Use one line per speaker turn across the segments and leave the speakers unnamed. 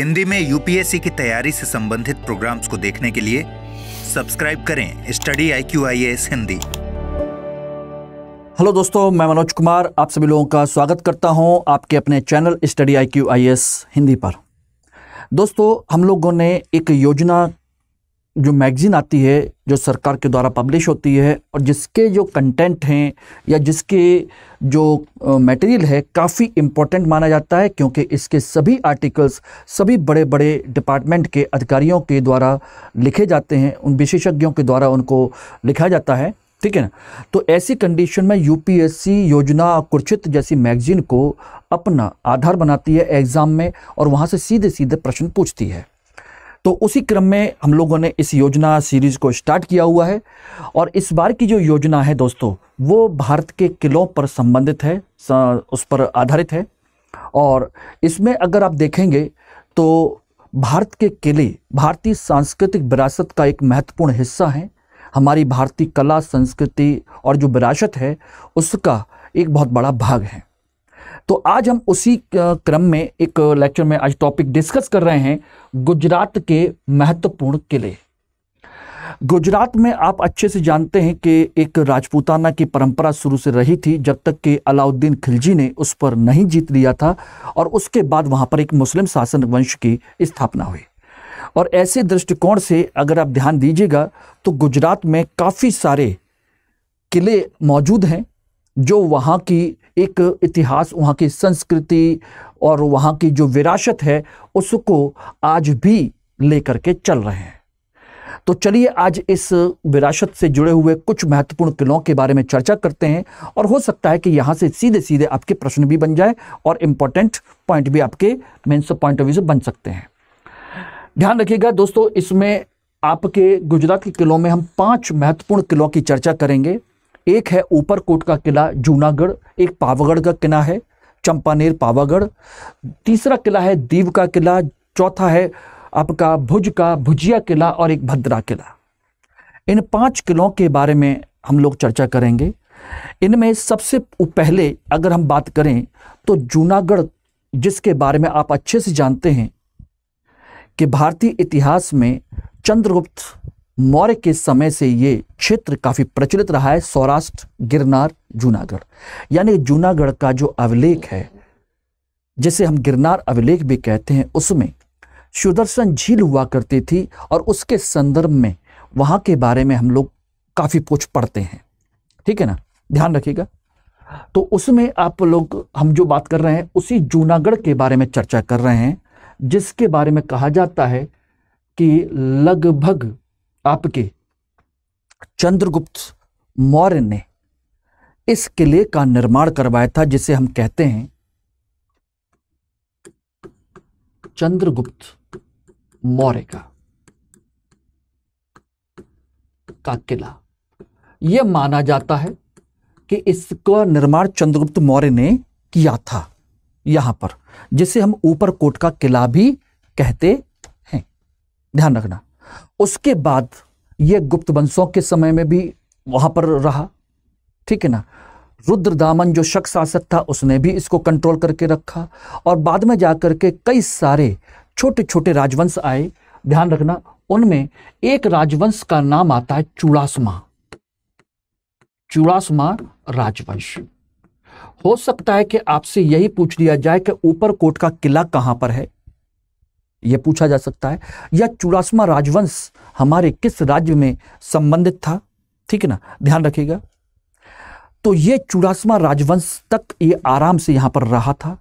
हिंदी में यूपीएससी की तैयारी से संबंधित प्रोग्राम्स को देखने के लिए सब्सक्राइब करें study I Q I S Hindi hello दोस्तों मैं मनोज कुमार आप सभी लोगों का स्वागत करता हूं आपके अपने channel study I Q I S Hindi पर दोस्तों हम लोगों ने एक योजना जो मैगज़ीन आती है जो सरकार के द्वारा पब्लिश होती है और जिसके जो कंटेंट हैं या जिसके जो मटेरियल है काफ़ी इम्पोर्टेंट माना जाता है क्योंकि इसके सभी आर्टिकल्स सभी बड़े बड़े डिपार्टमेंट के अधिकारियों के द्वारा लिखे जाते हैं उन विशेषज्ञों के द्वारा उनको लिखा जाता है ठीक है ना तो ऐसी कंडीशन में यूपीएससी योजना कुर्चित जैसी मैगजीन को अपना आधार बनाती है एग्ज़ाम में और वहाँ से सीधे सीधे प्रश्न पूछती है तो उसी क्रम में हम लोगों ने इस योजना सीरीज़ को स्टार्ट किया हुआ है और इस बार की जो योजना है दोस्तों वो भारत के किलों पर संबंधित है उस पर आधारित है और इसमें अगर आप देखेंगे तो भारत के किले भारतीय सांस्कृतिक विरासत का एक महत्वपूर्ण हिस्सा हैं हमारी भारतीय कला संस्कृति और जो विरासत है उसका एक बहुत बड़ा भाग है तो आज हम उसी क्रम में एक लेक्चर में आज टॉपिक डिस्कस कर रहे हैं गुजरात के महत्वपूर्ण किले गुजरात में आप अच्छे से जानते हैं कि एक राजपूताना की परंपरा शुरू से रही थी जब तक कि अलाउद्दीन खिलजी ने उस पर नहीं जीत लिया था और उसके बाद वहाँ पर एक मुस्लिम शासन वंश की स्थापना हुई और ऐसे दृष्टिकोण से अगर आप ध्यान दीजिएगा तो गुजरात में काफ़ी सारे किले मौजूद हैं जो वहाँ की एक इतिहास वहाँ की संस्कृति और वहाँ की जो विरासत है उसको आज भी लेकर के चल रहे हैं तो चलिए आज इस विरासत से जुड़े हुए कुछ महत्वपूर्ण किलों के बारे में चर्चा करते हैं और हो सकता है कि यहाँ से सीधे सीधे आपके प्रश्न भी बन जाए और इम्पोर्टेंट पॉइंट भी आपके मेन्स पॉइंट ऑफ व्यू से बन सकते हैं ध्यान रखिएगा दोस्तों इसमें आपके गुजरात के किलों में हम पांच महत्वपूर्ण किलों की चर्चा करेंगे एक है ऊपर कोट का किला जूनागढ़ एक पावागढ़ का किला है चंपानेर पावागढ़ तीसरा किला है दीव का किला चौथा है आपका भुज का भुजिया किला और एक भद्रा किला इन पांच किलों के बारे में हम लोग चर्चा करेंगे इनमें सबसे पहले अगर हम बात करें तो जूनागढ़ जिसके बारे में आप अच्छे से जानते हैं कि भारतीय इतिहास में चंद्रगुप्त मौर्य के समय से ये क्षेत्र काफ़ी प्रचलित रहा है सौराष्ट्र गिरनार जूनागढ़ यानी जूनागढ़ का जो अभिलेख है जिसे हम गिरनार अभिलेख भी कहते हैं उसमें सुदर्शन झील हुआ करती थी और उसके संदर्भ में वहाँ के बारे में हम लोग काफ़ी कुछ पढ़ते हैं ठीक है ना ध्यान रखिएगा तो उसमें आप लोग हम जो बात कर रहे हैं उसी जूनागढ़ के बारे में चर्चा कर रहे हैं जिसके बारे में कहा जाता है कि लगभग आपके चंद्रगुप्त मौर्य ने इस किले का निर्माण करवाया था जिसे हम कहते हैं चंद्रगुप्त मौर्य का का किला यह माना जाता है कि इसका निर्माण चंद्रगुप्त मौर्य ने किया था यहां पर जिसे हम ऊपर कोट का किला भी कहते हैं ध्यान रखना उसके बाद ये गुप्त वंशों के समय में भी वहां पर रहा ठीक है ना रुद्र दामन जो शख्स शासक था उसने भी इसको कंट्रोल करके रखा और बाद में जा करके के कई सारे छोटे छोटे राजवंश आए ध्यान रखना उनमें एक राजवंश का नाम आता है चूड़ासमा चूड़ासमा राजवंश हो सकता है कि आपसे यही पूछ लिया जाए कि ऊपर कोट का किला कहां पर है ये पूछा जा सकता है या चुरासमा राजवंश हमारे किस राज्य में संबंधित था ठीक है ना ध्यान रखिएगा तो यह चुरासमा राजवंश तक ये आराम से यहां पर रहा था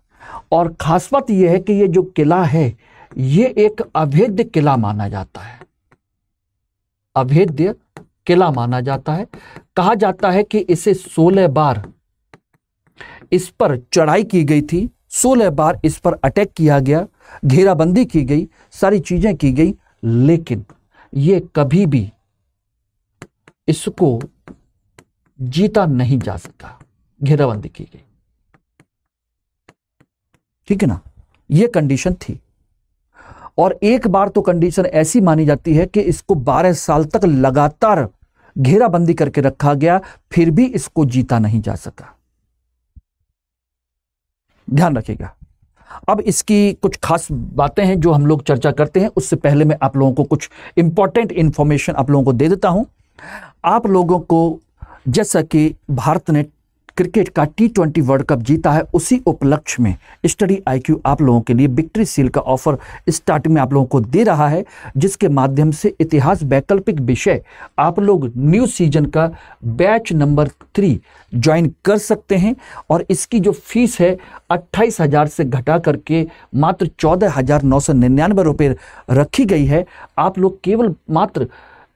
और खास बात यह है कि यह जो किला है यह एक अभेद्य किला माना जाता है अभेद्य किला माना जाता है कहा जाता है कि इसे सोलह बार इस पर चढ़ाई की गई थी सोलह बार इस पर अटैक किया गया घेराबंदी की गई सारी चीज़ें की गई लेकिन ये कभी भी इसको जीता नहीं जा सका घेराबंदी की गई ठीक है ना ये कंडीशन थी और एक बार तो कंडीशन ऐसी मानी जाती है कि इसको 12 साल तक लगातार घेराबंदी करके रखा गया फिर भी इसको जीता नहीं जा सका ध्यान रखिएगा अब इसकी कुछ खास बातें हैं जो हम लोग चर्चा करते हैं उससे पहले मैं आप लोगों को कुछ इंपॉर्टेंट इन्फॉर्मेशन आप लोगों को दे देता हूं आप लोगों को जैसा कि भारत ने क्रिकेट का टी ट्वेंटी वर्ल्ड कप जीता है उसी उपलक्ष्य में स्टडी आईक्यू आप लोगों के लिए विक्ट्री सील का ऑफर स्टार्टिंग में आप लोगों को दे रहा है जिसके माध्यम से इतिहास वैकल्पिक विषय आप लोग न्यू सीजन का बैच नंबर थ्री ज्वाइन कर सकते हैं और इसकी जो फीस है अट्ठाईस हज़ार से घटा करके मात्र चौदह हज़ार नौ सौ निन्यानवे रुपये रखी गई है आप लोग केवल मात्र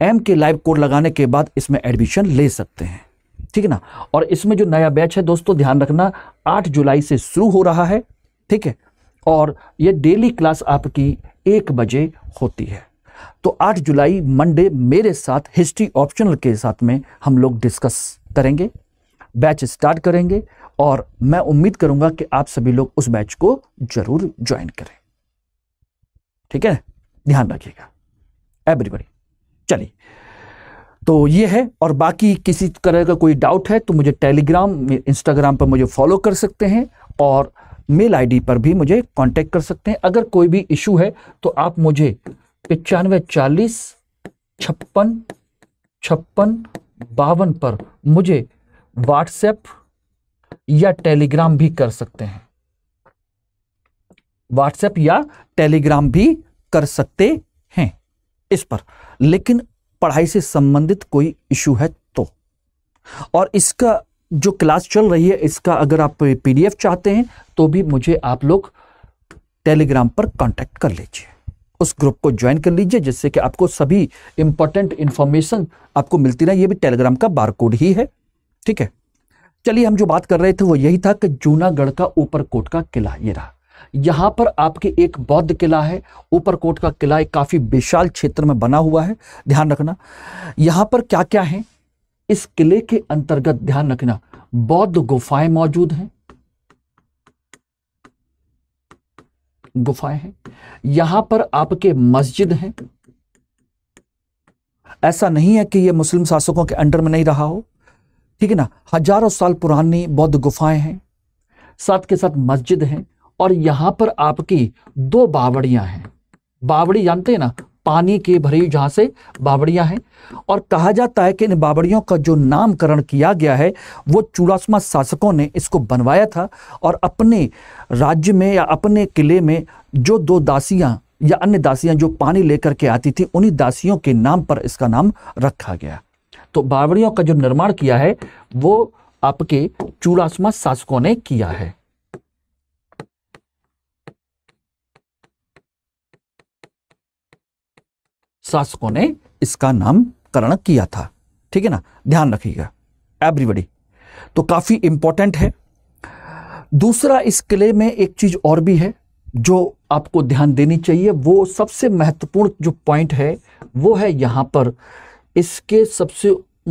एम के लाइव कोड लगाने के बाद इसमें एडमिशन ले सकते हैं ठीक है ना और इसमें जो नया बैच है दोस्तों ध्यान रखना आठ जुलाई से शुरू हो रहा है ठीक है और ये डेली क्लास आपकी एक बजे होती है तो आठ जुलाई मंडे मेरे साथ हिस्ट्री ऑप्शनल के साथ में हम लोग डिस्कस करेंगे बैच स्टार्ट करेंगे और मैं उम्मीद करूंगा कि आप सभी लोग उस बैच को जरूर ज्वाइन करें ठीक है ध्यान रखिएगा एवरीबडी चलिए तो ये है और बाकी किसी तरह का कोई डाउट है तो मुझे टेलीग्राम इंस्टाग्राम पर मुझे फॉलो कर सकते हैं और मेल आईडी पर भी मुझे कांटेक्ट कर सकते हैं अगर कोई भी इशू है तो आप मुझे पचानवे चालीस छप्पन छप्पन बावन पर मुझे व्हाट्सएप या टेलीग्राम भी कर सकते हैं व्हाट्सएप या टेलीग्राम भी कर सकते हैं इस पर लेकिन पढ़ाई से संबंधित कोई इशू है तो और इसका जो क्लास चल रही है इसका अगर आप पीडीएफ चाहते हैं तो भी मुझे आप लोग टेलीग्राम पर कांटेक्ट कर लीजिए उस ग्रुप को ज्वाइन कर लीजिए जिससे कि आपको सभी इंपॉर्टेंट इंफॉर्मेशन आपको मिलती रहे ये भी टेलीग्राम का बारकोड ही है ठीक है चलिए हम जो बात कर रहे थे वो यही था कि जूनागढ़ का ऊपर कोट का किला ये रहा यहां पर आपके एक बौद्ध किला है ऊपरकोट का किला एक काफ़ी विशाल क्षेत्र में बना हुआ है ध्यान रखना यहां पर क्या क्या है इस किले के अंतर्गत ध्यान रखना बौद्ध गुफाएं मौजूद हैं गुफाएं हैं यहां पर आपके मस्जिद हैं ऐसा नहीं है कि यह मुस्लिम शासकों के अंडर में नहीं रहा हो ठीक है ना हजारों साल पुरानी बौद्ध गुफाएं हैं साथ के साथ मस्जिद हैं और यहाँ पर आपकी दो बावड़ियाँ हैं बावड़ी जानते हैं ना पानी के भरी जहाँ से बावड़ियाँ हैं और कहा जाता है कि इन बावड़ियों का जो नामकरण किया गया है वो चूड़ासमा शासकों ने इसको बनवाया था और अपने राज्य में या अपने किले में जो दो दासियां या अन्य दासियां जो पानी लेकर के आती थी उन्हीं दासियों के नाम पर इसका नाम रखा गया तो बावड़ियों का जो निर्माण किया है वो आपके चूड़ासमा शासकों ने किया है शासकों ने इसका नामकरण किया था ठीक है ना ध्यान रखिएगा एवरीबडी तो काफ़ी इंपॉर्टेंट है दूसरा इस किले में एक चीज़ और भी है जो आपको ध्यान देनी चाहिए वो सबसे महत्वपूर्ण जो पॉइंट है वो है यहां पर इसके सबसे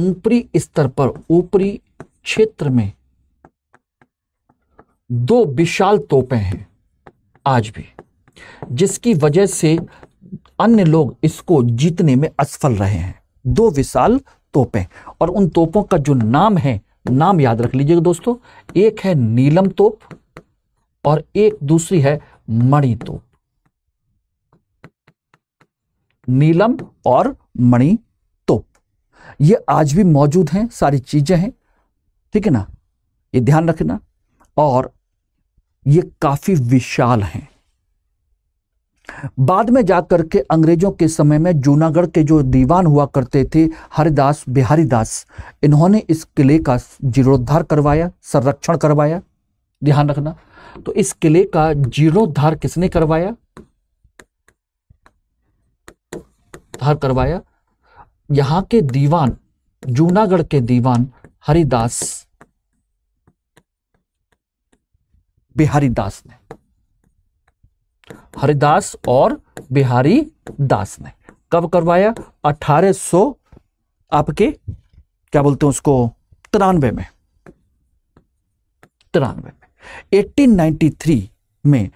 ऊपरी स्तर पर ऊपरी क्षेत्र में दो विशाल तोपें हैं आज भी जिसकी वजह से अन्य लोग इसको जीतने में असफल रहे हैं दो विशाल तोपें और उन तोपों का जो नाम है नाम याद रख लीजिएगा दोस्तों एक है नीलम तोप और एक दूसरी है मणि तोप नीलम और मणि तोप ये आज भी मौजूद हैं सारी चीजें हैं ठीक है ना ये ध्यान रखना और ये काफी विशाल हैं बाद में जाकर के अंग्रेजों के समय में जूनागढ़ के जो दीवान हुआ करते थे हरिदास बिहारी दास इन्होंने इस किले का जीर्णोद्धार करवाया संरक्षण करवाया ध्यान रखना तो इस किले का जीर्णोद्धार किसने करवाया धार करवाया यहां के दीवान जूनागढ़ के दीवान हरिदास बिहारी दास ने हरिदास और बिहारी दास ने कब करवाया 1800 आपके क्या बोलते हैं उसको तिरानवे में तिरानवे में 1893 में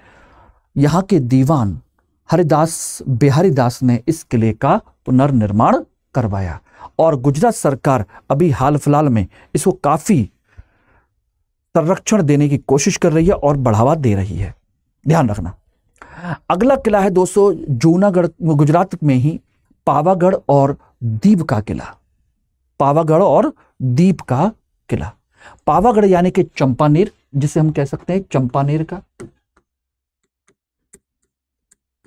यहां के दीवान हरिदास बिहारी दास ने इस किले का पुनर्निर्माण करवाया और गुजरात सरकार अभी हाल फिलहाल में इसको काफ़ी संरक्षण देने की कोशिश कर रही है और बढ़ावा दे रही है ध्यान रखना अगला किला है दोस्तों जूनागढ़ गुजरात में ही पावागढ़ और दीप का किला पावागढ़ और दीप का किला पावागढ़ यानी कि चंपानेर जिसे हम कह सकते हैं चंपानेर का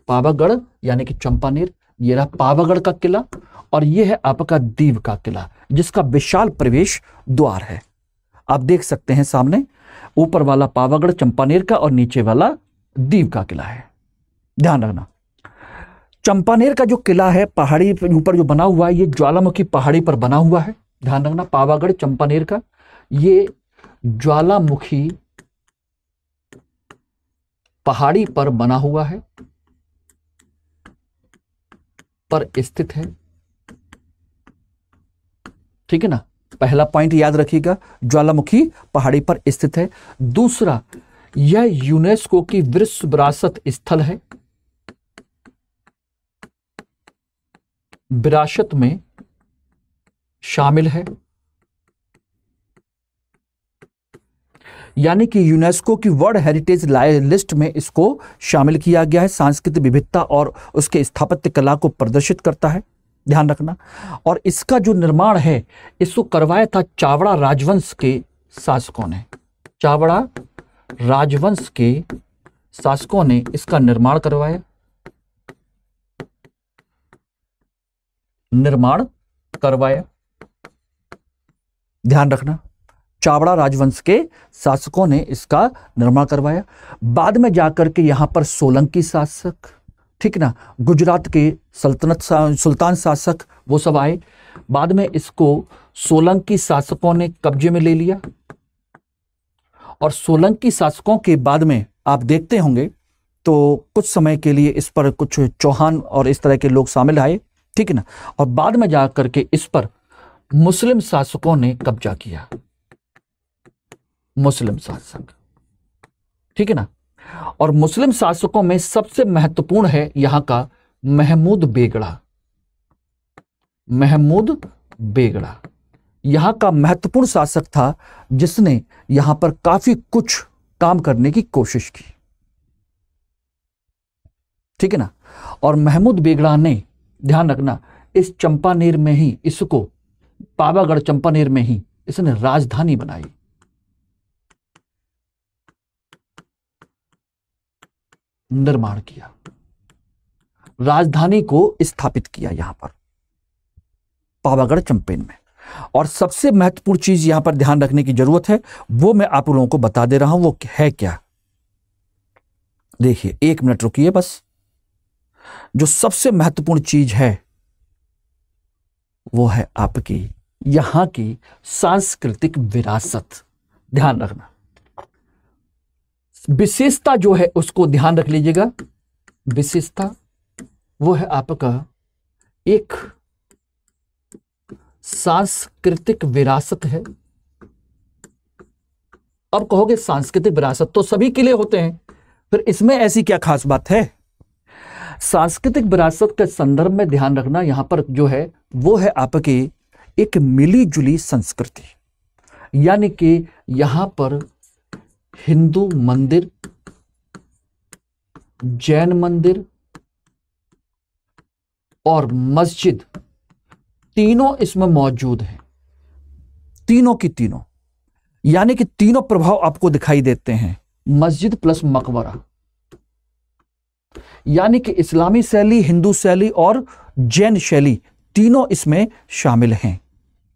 पावागढ़ यानी कि चंपानेर ये रहा पावागढ़ का किला और ये है आपका दीव का किला जिसका विशाल प्रवेश द्वार है आप देख सकते हैं सामने ऊपर वाला पावागढ़ चंपानेर का और नीचे वाला दीव का किला है ध्यान रखना चंपानेर का जो किला है पहाड़ी ऊपर जो बना हुआ है ये ज्वालामुखी पहाड़ी पर बना हुआ है ध्यान रखना पावागढ़ चंपानेर का ये ज्वालामुखी पहाड़ी पर बना हुआ है पर स्थित है ठीक है ना पहला पॉइंट याद रखिएगा ज्वालामुखी पहाड़ी पर स्थित है दूसरा यह यूनेस्को की विश्व विरासत स्थल है विरासत में शामिल है यानी कि यूनेस्को की वर्ल्ड हेरिटेज लिस्ट में इसको शामिल किया गया है सांस्कृतिक विविधता और उसके स्थापत्य कला को प्रदर्शित करता है ध्यान रखना और इसका जो निर्माण है इसको करवाया था चावड़ा राजवंश के शासकों ने चावड़ा राजवंश के शासकों ने इसका निर्माण करवाया निर्माण करवाया ध्यान रखना चावड़ा राजवंश के शासकों ने इसका निर्माण करवाया बाद में जाकर के यहां पर सोलंकी शासक ठीक ना गुजरात के सल्तनत सुल्तान शासक वो सब आए बाद में इसको सोलंकी शासकों ने कब्जे में ले लिया और सोलंकी शासकों के बाद में आप देखते होंगे तो कुछ समय के लिए इस पर कुछ चौहान और इस तरह के लोग शामिल आए ठीक है ना और बाद में जा करके इस पर मुस्लिम शासकों ने कब्जा किया मुस्लिम शासक ठीक है ना और मुस्लिम शासकों में सबसे महत्वपूर्ण है यहां का महमूद बेगड़ा महमूद बेगड़ा यहां का महत्वपूर्ण शासक था जिसने यहां पर काफी कुछ काम करने की कोशिश की ठीक है ना और महमूद बेगड़ा ने ध्यान रखना इस चंपानेर में ही इसको पावागढ़ चंपानेर में ही इसने राजधानी बनाई निर्माण किया राजधानी को स्थापित किया यहां पर पावागढ़ चंपेन में और सबसे महत्वपूर्ण चीज यहां पर ध्यान रखने की जरूरत है वो मैं आप लोगों को बता दे रहा हूं वो है क्या देखिए एक मिनट रुकिए बस जो सबसे महत्वपूर्ण चीज है वो है आपकी यहां की सांस्कृतिक विरासत ध्यान रखना विशेषता जो है उसको ध्यान रख लीजिएगा विशेषता वो है आपका एक सांस्कृतिक विरासत है अब कहोगे सांस्कृतिक विरासत तो सभी के लिए होते हैं फिर इसमें ऐसी क्या खास बात है सांस्कृतिक विरासत के संदर्भ में ध्यान रखना यहां पर जो है वो है आपकी एक मिली जुली संस्कृति यानी कि यहां पर हिंदू मंदिर जैन मंदिर और मस्जिद तीनों इसमें मौजूद हैं तीनों की तीनों यानी कि तीनों प्रभाव आपको दिखाई देते हैं मस्जिद प्लस मकबरा यानी कि इस्लामी शैली हिंदू शैली और जैन शैली तीनों इसमें शामिल हैं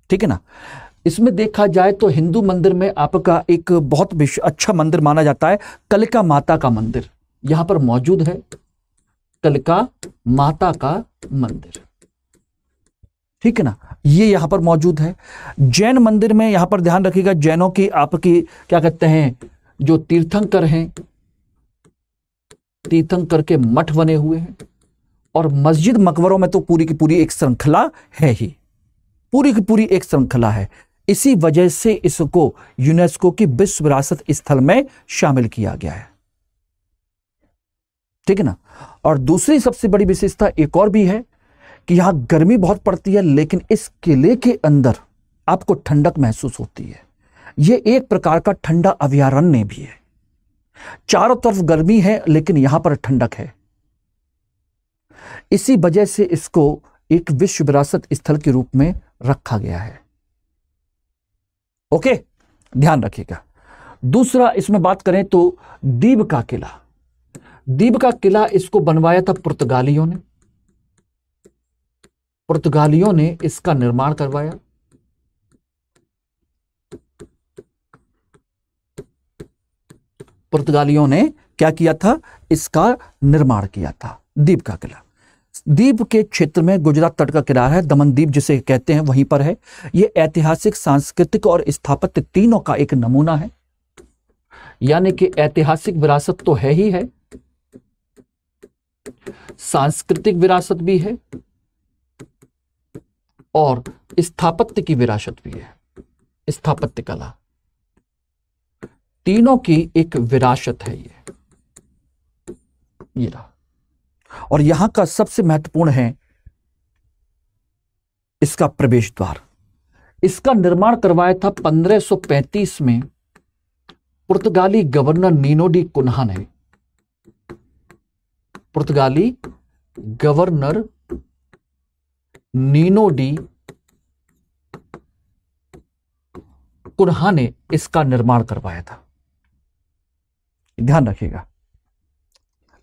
ठीक है ना इसमें देखा जाए तो हिंदू मंदिर में आपका एक बहुत अच्छा मंदिर माना जाता है कलिका माता का मंदिर यहां पर मौजूद है कलिका माता का मंदिर ठीक है ना ये यहां पर मौजूद है जैन मंदिर में यहां पर ध्यान रखिएगा जैनों की आपकी क्या कहते हैं जो तीर्थंकर हैं तीर्थंकर के मठ बने हुए हैं और मस्जिद मकबरों में तो पूरी की पूरी एक श्रृंखला है ही पूरी की पूरी एक श्रृंखला है इसी वजह से इसको यूनेस्को की विश्व विरासत स्थल में शामिल किया गया है ठीक है ना और दूसरी सबसे बड़ी विशेषता एक और भी है कि यहां गर्मी बहुत पड़ती है लेकिन इस किले के अंदर आपको ठंडक महसूस होती है यह एक प्रकार का ठंडा अभ्यारण्य भी है चारों तरफ गर्मी है लेकिन यहां पर ठंडक है इसी वजह से इसको एक विश्व विरासत स्थल के रूप में रखा गया है ओके ध्यान रखिएगा दूसरा इसमें बात करें तो दीप का किला दीप का किला इसको बनवाया था पुर्तगालियों ने पुर्तगालियों ने इसका निर्माण करवाया पुर्तगालियों ने क्या किया था इसका निर्माण किया था द्वीप का किला द्वीप के क्षेत्र में गुजरात तट का किनारा है दमन द्वीप जिसे कहते हैं वहीं पर है यह ऐतिहासिक सांस्कृतिक और स्थापत्य तीनों का एक नमूना है यानी कि ऐतिहासिक विरासत तो है ही है सांस्कृतिक विरासत भी है और स्थापत्य की विरासत भी है स्थापत्य कला तीनों की एक विरासत है ये ये रहा और यहां का सबसे महत्वपूर्ण है इसका प्रवेश द्वार इसका निर्माण करवाया था 1535 में पुर्तगाली गवर्नर नीनो डी कुन्हा ने पुर्तगाली गवर्नर नीनो डी कुन्हा ने इसका निर्माण करवाया था ध्यान रखिएगा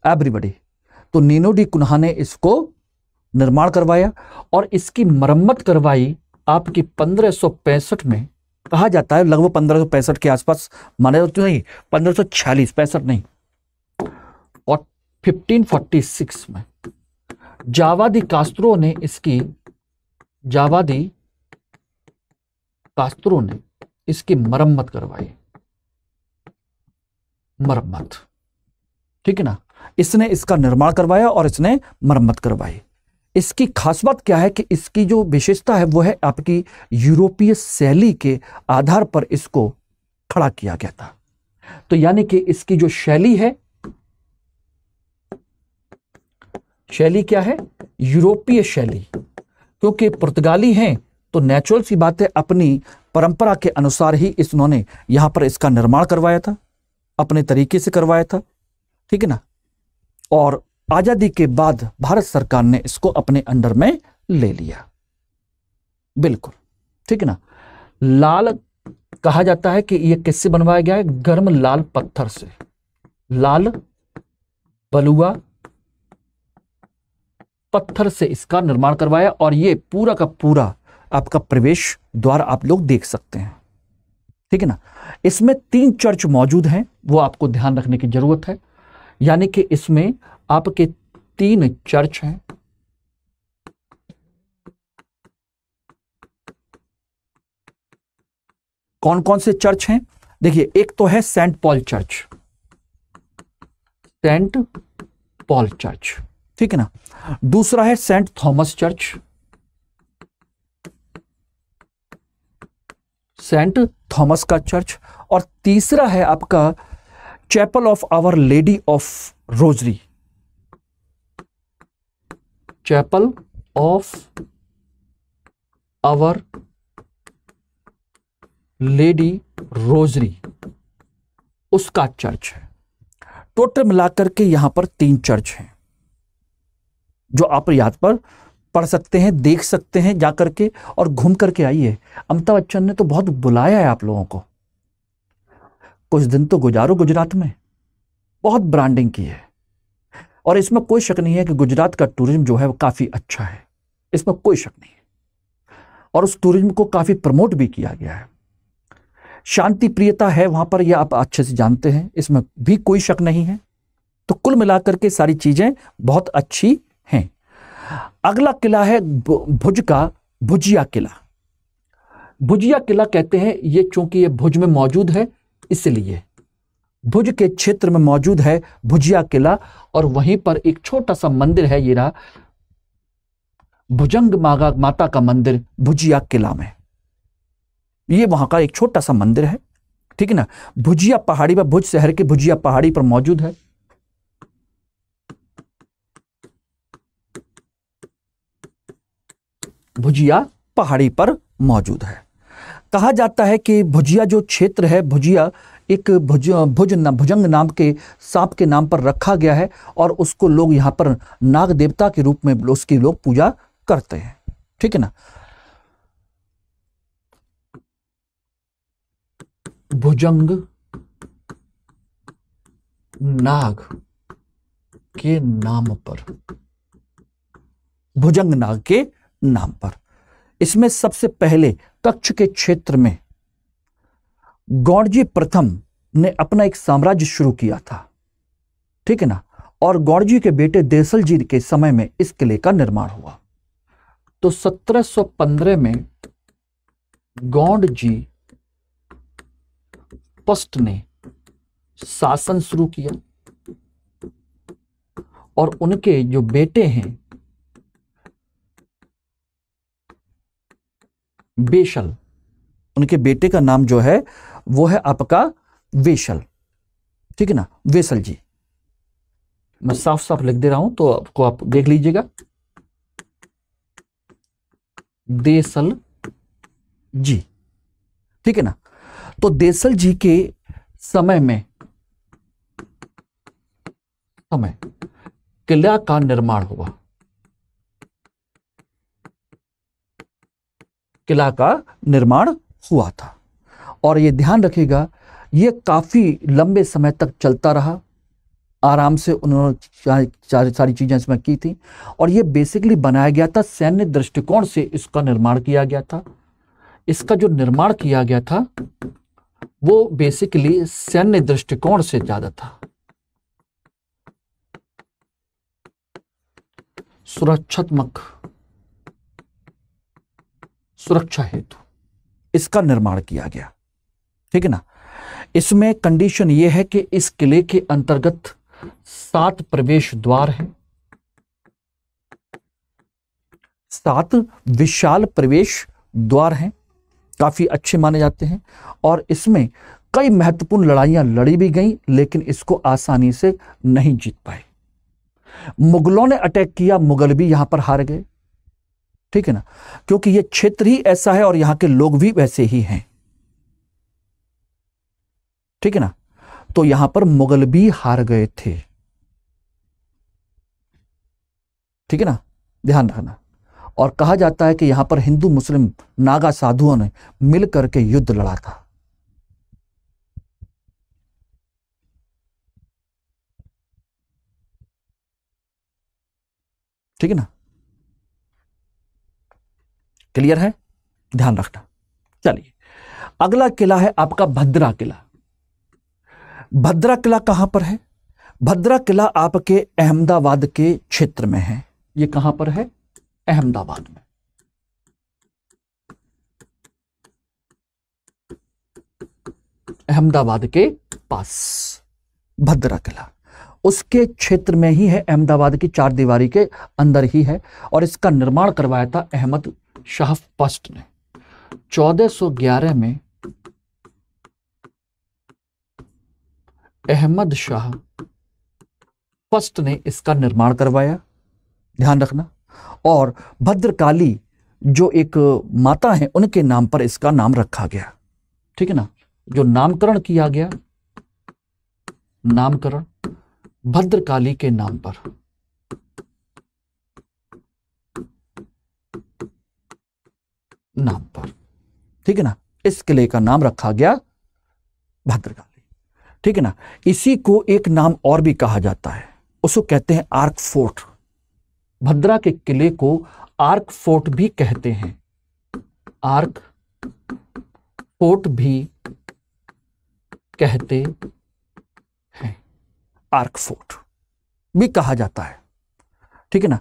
एवरीबडी तो नीनो डी कुन्हा ने इसको निर्माण करवाया और इसकी मरम्मत करवाई आपकी पंद्रह में कहा जाता है लगभग पंद्रह के आसपास माने तो नहीं पंद्रह सौ छियालीस पैंसठ नहीं और 1546 में जावादी कास्त्रो ने इसकी जावादी कास्त्रो ने इसकी मरम्मत करवाई मरम्मत ठीक है ना इसने इसका निर्माण करवाया और इसने मरम्मत करवाई इसकी खास बात क्या है कि इसकी जो विशेषता है वो है आपकी यूरोपीय शैली के आधार पर इसको खड़ा किया गया था तो यानी कि इसकी जो शैली है शैली क्या है यूरोपीय शैली क्योंकि पुर्तगाली हैं तो नेचुरल सी बात है अपनी परंपरा के अनुसार ही इस उन्होंने यहां पर इसका निर्माण करवाया था अपने तरीके से करवाया था ठीक है ना और आजादी के बाद भारत सरकार ने इसको अपने अंडर में ले लिया बिल्कुल ठीक है ना लाल कहा जाता है कि यह किससे बनवाया गया है गर्म लाल पत्थर से लाल बलुआ पत्थर से इसका निर्माण करवाया और यह पूरा का पूरा आपका प्रवेश द्वार आप लोग देख सकते हैं ठीक है ना इसमें तीन चर्च मौजूद हैं वो आपको ध्यान रखने की जरूरत है यानी कि इसमें आपके तीन चर्च हैं कौन कौन से चर्च हैं देखिए एक तो है Saint Paul Church Saint Paul Church ठीक है ना दूसरा है Saint Thomas Church Saint Thomas का चर्च और तीसरा है आपका Chapel of Our Lady of Rosary Chapel of Our Lady Rosary उसका चर्च है टोटल मिलाकर के यहां पर तीन चर्च हैं जो आप याद पर पढ़ सकते हैं देख सकते हैं जा करके और घूम करके आइए अमिताभ बच्चन ने तो बहुत बुलाया है आप लोगों को कुछ दिन तो गुजारो गुजरात में बहुत ब्रांडिंग की है और इसमें कोई शक नहीं है कि गुजरात का टूरिज्म जो है वो काफ़ी अच्छा है इसमें कोई शक नहीं है और उस टूरिज्म को काफ़ी प्रमोट भी किया गया है शांति प्रियता है वहाँ पर यह आप अच्छे से जानते हैं इसमें भी कोई शक नहीं है तो कुल मिलाकर के सारी चीज़ें बहुत अच्छी हैं अगला किला है भुज का भुजिया किला भुजिया किला कहते हैं ये चूंकि ये भुज में मौजूद है इसलिए भुज के क्षेत्र में मौजूद है भुजिया किला और वहीं पर एक छोटा सा मंदिर है ये रहा भुजंग मागा माता का मंदिर भुजिया किला में ये वहां का एक छोटा सा मंदिर है ठीक है ना भुजिया पहाड़ी पर भुज शहर के भुजिया पहाड़ी पर मौजूद है भुजिया पहाड़ी पर मौजूद है कहा जाता है कि भुजिया जो क्षेत्र है भुजिया एक भुज भुज न, भुजंग नाम के सांप के नाम पर रखा गया है और उसको लोग यहाँ पर नाग देवता के रूप में उसकी लोग पूजा करते हैं ठीक है ना भुजंग नाग के नाम पर भुजंग नाग के नाम पर इसमें सबसे पहले कक्ष के क्षेत्र में गौड़जी प्रथम ने अपना एक साम्राज्य शुरू किया था ठीक है ना और गौड़जी के बेटे देसल जी के समय में इस किले का निर्माण हुआ तो 1715 में गौंड जी पस्ट ने शासन शुरू किया और उनके जो बेटे हैं बेशल उनके बेटे का नाम जो है वो है आपका वेशल ठीक है ना वेसल जी मैं साफ साफ लिख दे रहा हूं तो आपको आप देख लीजिएगा देसल जी ठीक है ना तो देसल जी के समय में समय किला का निर्माण हुआ किला का निर्माण हुआ था और ये ध्यान रखिएगा ये काफ़ी लंबे समय तक चलता रहा आराम से उन्होंने सारी चीज़ें इसमें की थी और ये बेसिकली बनाया गया था सैन्य दृष्टिकोण से इसका निर्माण किया गया था इसका जो निर्माण किया गया था वो बेसिकली सैन्य दृष्टिकोण से ज़्यादा था सुरक्षात्मक सुरक्षा हेतु इसका निर्माण किया गया ठीक है ना इसमें कंडीशन यह है कि इस किले के अंतर्गत सात प्रवेश द्वार हैं सात विशाल प्रवेश द्वार हैं काफी अच्छे माने जाते हैं और इसमें कई महत्वपूर्ण लड़ाइयां लड़ी भी गईं लेकिन इसको आसानी से नहीं जीत पाए मुगलों ने अटैक किया मुगल भी यहां पर हार गए ठीक है ना क्योंकि यह क्षेत्र ही ऐसा है और यहां के लोग भी वैसे ही हैं ठीक है ना तो यहां पर मुगल भी हार गए थे ठीक है ना ध्यान रखना और कहा जाता है कि यहां पर हिंदू मुस्लिम नागा साधुओं ने मिलकर के युद्ध लड़ा था ठीक है ना क्लियर है ध्यान रखना चलिए अगला किला है आपका भद्रा किला भद्रा किला कहां पर है भद्रा किला आपके अहमदाबाद के क्षेत्र में है ये कहां पर है अहमदाबाद में अहमदाबाद के पास भद्रा किला उसके क्षेत्र में ही है अहमदाबाद की चार दीवारी के अंदर ही है और इसका निर्माण करवाया था अहमद शाह फर्स्ट ने 1411 में अहमद शाह फर्स्ट ने इसका निर्माण करवाया ध्यान रखना और भद्रकाली जो एक माता है उनके नाम पर इसका नाम रखा गया ठीक है ना जो नामकरण किया गया नामकरण भद्रकाली के नाम पर नाम पर ठीक है ना इस किले का नाम रखा गया भद्रकाली ठीक है ना इसी को एक नाम और भी कहा जाता है उसको कहते हैं आर्क फोर्ट भद्रा के किले को आर्क फोर्ट भी कहते हैं आर्क फोर्ट भी कहते हैं आर्क फोर्ट भी कहा जाता है ठीक है ना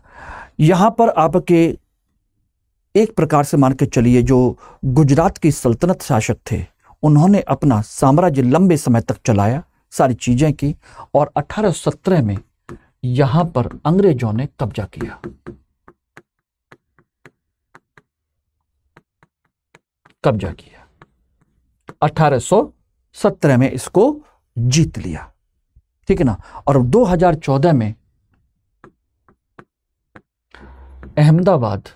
यहां पर आपके एक प्रकार से मान के चलिए जो गुजरात की सल्तनत शासक थे उन्होंने अपना साम्राज्य लंबे समय तक चलाया सारी चीज़ें की और 1817 में यहाँ पर अंग्रेजों ने कब्जा किया कब्जा किया 1817 में इसको जीत लिया ठीक है ना और 2014 में अहमदाबाद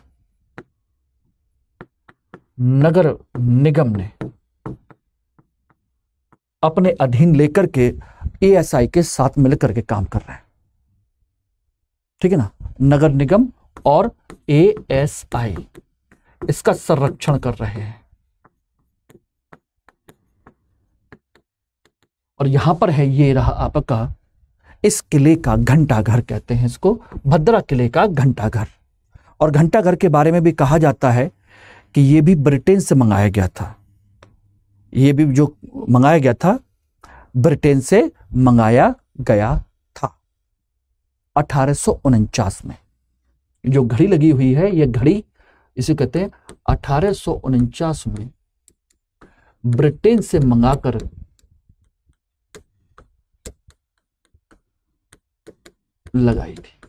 नगर निगम ने अपने अधीन लेकर के एएसआई के साथ मिलकर के काम कर रहे हैं ठीक है ना नगर निगम और एएसआई इसका संरक्षण कर रहे हैं और यहां पर है ये रहा आपका इस किले का घंटाघर कहते हैं इसको भद्रा किले का घंटाघर और घंटाघर के बारे में भी कहा जाता है कि ये भी ब्रिटेन से मंगाया गया था ये भी जो मंगाया गया था ब्रिटेन से मंगाया गया था अठारह में जो घड़ी लगी हुई है ये घड़ी इसे कहते हैं अठारह में ब्रिटेन से मंगाकर लगाई थी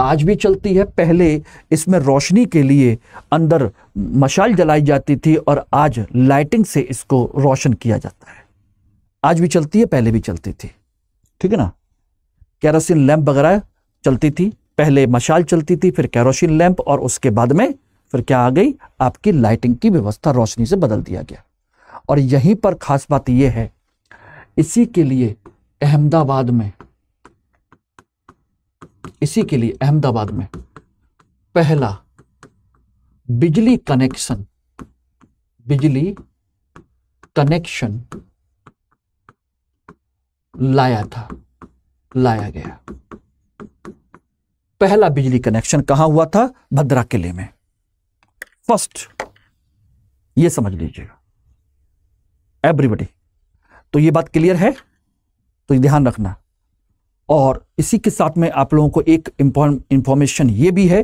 आज भी चलती है पहले इसमें रोशनी के लिए अंदर मशाल जलाई जाती थी और आज लाइटिंग से इसको रोशन किया जाता है आज भी चलती है पहले भी चलती थी ठीक है ना कैरोसिन लैंप वगैरह चलती थी पहले मशाल चलती थी फिर कैरोसिन लैंप और उसके बाद में फिर क्या आ गई आपकी लाइटिंग की व्यवस्था रोशनी से बदल दिया गया और यहीं पर खास बात यह है इसी के लिए अहमदाबाद में इसी के लिए अहमदाबाद में पहला बिजली कनेक्शन बिजली कनेक्शन लाया था लाया गया पहला बिजली कनेक्शन कहां हुआ था भद्रा किले में फर्स्ट ये समझ लीजिएगा एवरीबडी तो ये बात क्लियर है तो ध्यान रखना और इसी के साथ में आप लोगों को एक इंफॉर्मेशन ये भी है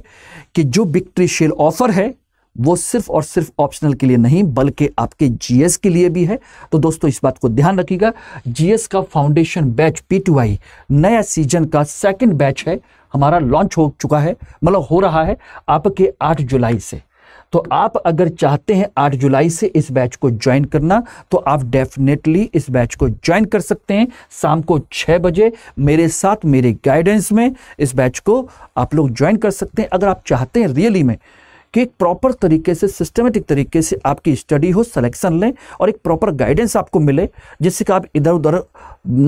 कि जो बिक्ट्री शेल ऑफर है वो सिर्फ और सिर्फ ऑप्शनल के लिए नहीं बल्कि आपके जीएस के लिए भी है तो दोस्तों इस बात को ध्यान रखिएगा जीएस का फाउंडेशन बैच पी नया सीजन का सेकंड बैच है हमारा लॉन्च हो चुका है मतलब हो रहा है आपके 8 जुलाई से तो आप अगर चाहते हैं 8 जुलाई से इस बैच को ज्वाइन करना तो आप डेफिनेटली इस बैच को ज्वाइन कर सकते हैं शाम को 6 बजे मेरे साथ मेरे गाइडेंस में इस बैच को आप लोग ज्वाइन कर सकते हैं अगर आप चाहते हैं रियली में कि एक प्रॉपर तरीके से सिस्टमेटिक तरीके से आपकी स्टडी हो सिलेक्शन लें और एक प्रॉपर गाइडेंस आपको मिले जिससे कि आप इधर उधर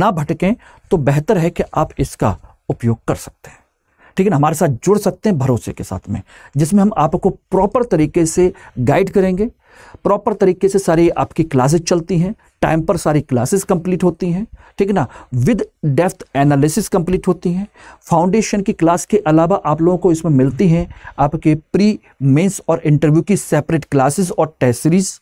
ना भटकें तो बेहतर है कि आप इसका उपयोग कर सकते हैं ठीक है ना हमारे साथ जुड़ सकते हैं भरोसे के साथ में जिसमें हम आपको प्रॉपर तरीके से गाइड करेंगे प्रॉपर तरीके से सारी आपकी क्लासेस चलती हैं टाइम पर सारी क्लासेस कंप्लीट होती हैं ठीक है ना विद डेफ्थ एनालिसिस कंप्लीट होती हैं फाउंडेशन की क्लास के अलावा आप लोगों को इसमें मिलती हैं आपके प्री मेंस और इंटरव्यू की सेपरेट क्लासेस और टेस्ट सीरीज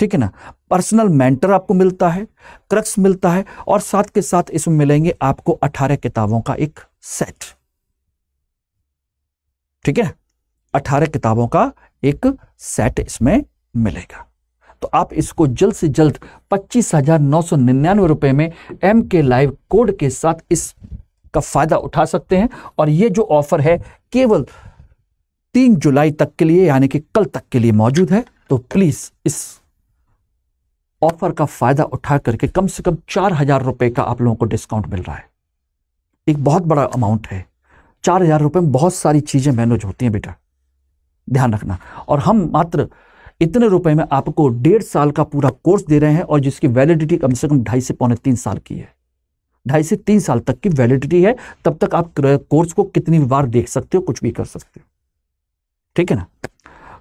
ठीक है ना पर्सनल मेंटर आपको मिलता है क्रक्स मिलता है और साथ के साथ इसमें मिलेंगे आपको अठारह किताबों का एक सेट ठीक है अठारह किताबों का एक सेट इसमें मिलेगा तो आप इसको जल्द से जल्द पच्चीस हजार नौ सौ निन्यानवे रुपए में एम के लाइव कोड के साथ इस का फायदा उठा सकते हैं और ये जो ऑफर है केवल तीन जुलाई तक के लिए यानी कि कल तक के लिए मौजूद है तो प्लीज इस ऑफर का फायदा उठा करके कम से कम चार हजार रुपए का आप लोगों को डिस्काउंट मिल रहा है एक बहुत बड़ा अमाउंट है चार हजार रुपये में बहुत सारी चीज़ें मैनेज होती हैं बेटा ध्यान रखना और हम मात्र इतने रुपए में आपको डेढ़ साल का पूरा कोर्स दे रहे हैं और जिसकी वैलिडिटी कम से कम ढाई से पौने तीन साल की है ढाई से तीन साल तक की वैलिडिटी है तब तक आप कोर्स को कितनी बार देख सकते हो कुछ भी कर सकते हो ठीक है ना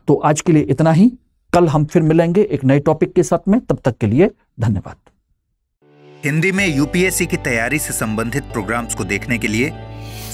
तो आज के लिए इतना ही कल हम फिर मिलेंगे एक नए टॉपिक के साथ में तब तक के लिए धन्यवाद हिंदी में यूपीएससी की तैयारी से संबंधित प्रोग्राम्स को देखने के लिए